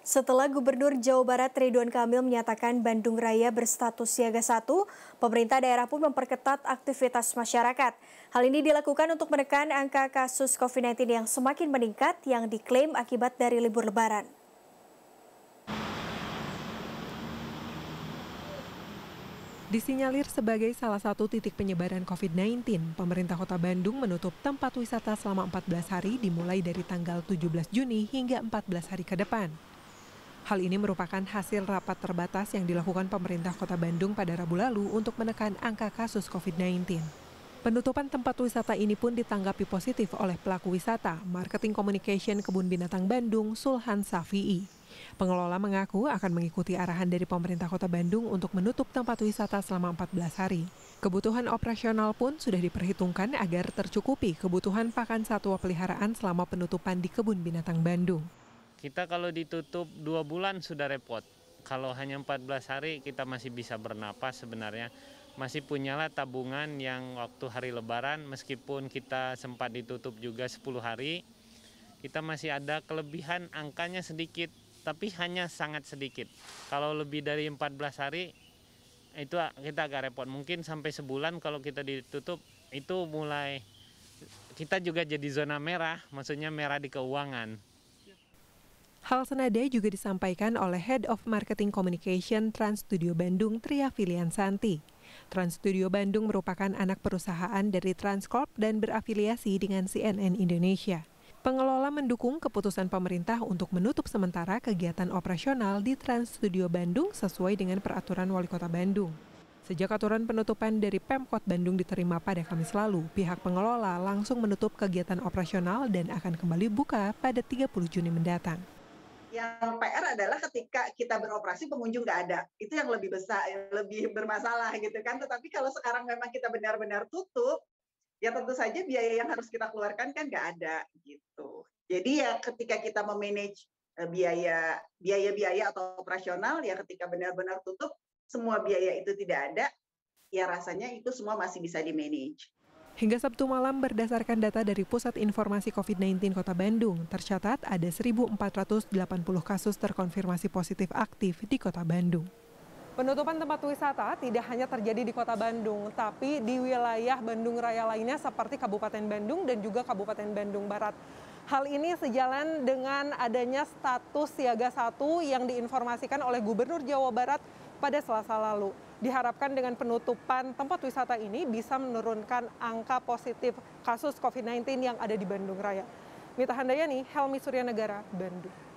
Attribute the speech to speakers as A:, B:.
A: Setelah Gubernur Jawa Barat Ridwan Kamil menyatakan Bandung Raya berstatus siaga 1, pemerintah daerah pun memperketat aktivitas masyarakat. Hal ini dilakukan untuk menekan angka kasus COVID-19 yang semakin meningkat yang diklaim akibat dari libur lebaran. Disinyalir sebagai salah satu titik penyebaran COVID-19, pemerintah kota Bandung menutup tempat wisata selama 14 hari dimulai dari tanggal 17 Juni hingga 14 hari ke depan. Hal ini merupakan hasil rapat terbatas yang dilakukan pemerintah kota Bandung pada Rabu lalu untuk menekan angka kasus COVID-19. Penutupan tempat wisata ini pun ditanggapi positif oleh pelaku wisata, marketing communication Kebun Binatang Bandung, Sulhan Safi'i. Pengelola mengaku akan mengikuti arahan dari pemerintah kota Bandung untuk menutup tempat wisata selama 14 hari. Kebutuhan operasional pun sudah diperhitungkan agar tercukupi kebutuhan pakan satwa peliharaan selama penutupan di Kebun Binatang Bandung.
B: Kita kalau ditutup dua bulan sudah repot. Kalau hanya 14 hari kita masih bisa bernapas sebenarnya. Masih punyalah tabungan yang waktu hari lebaran meskipun kita sempat ditutup juga 10 hari. Kita masih ada kelebihan angkanya sedikit tapi hanya sangat sedikit. Kalau lebih dari 14 hari itu kita agak repot. Mungkin sampai sebulan kalau kita ditutup itu mulai kita juga jadi zona merah, maksudnya merah di keuangan. Hal
A: senada juga disampaikan oleh Head of Marketing Communication Trans Studio Bandung, Tria Filian Santi. Trans Studio Bandung merupakan anak perusahaan dari Transcorp dan berafiliasi dengan CNN Indonesia. Pengelola mendukung keputusan pemerintah untuk menutup sementara kegiatan operasional di Trans Studio Bandung sesuai dengan peraturan Wali Kota Bandung. Sejak aturan penutupan dari Pemkot Bandung diterima pada Kamis lalu, pihak pengelola langsung menutup kegiatan operasional dan akan kembali buka pada 30 Juni mendatang
C: yang PR adalah ketika kita beroperasi pengunjung nggak ada itu yang lebih besar lebih bermasalah gitu kan tetapi kalau sekarang memang kita benar-benar tutup ya tentu saja biaya yang harus kita keluarkan kan nggak ada gitu jadi ya ketika kita memanage eh, biaya biaya biaya atau operasional ya ketika benar-benar tutup semua biaya itu tidak ada ya rasanya itu semua masih bisa di manage
A: Hingga Sabtu malam berdasarkan data dari Pusat Informasi COVID-19 Kota Bandung, tercatat ada 1.480 kasus terkonfirmasi positif aktif di Kota Bandung. Penutupan tempat wisata tidak hanya terjadi di Kota Bandung, tapi di wilayah Bandung Raya lainnya seperti Kabupaten Bandung dan juga Kabupaten Bandung Barat. Hal ini sejalan dengan adanya status siaga satu yang diinformasikan oleh Gubernur Jawa Barat pada selasa lalu. Diharapkan dengan penutupan tempat wisata ini bisa menurunkan angka positif kasus COVID-19 yang ada di Bandung Raya. Mita Handayani, Helmi Suryanegara, Bandung.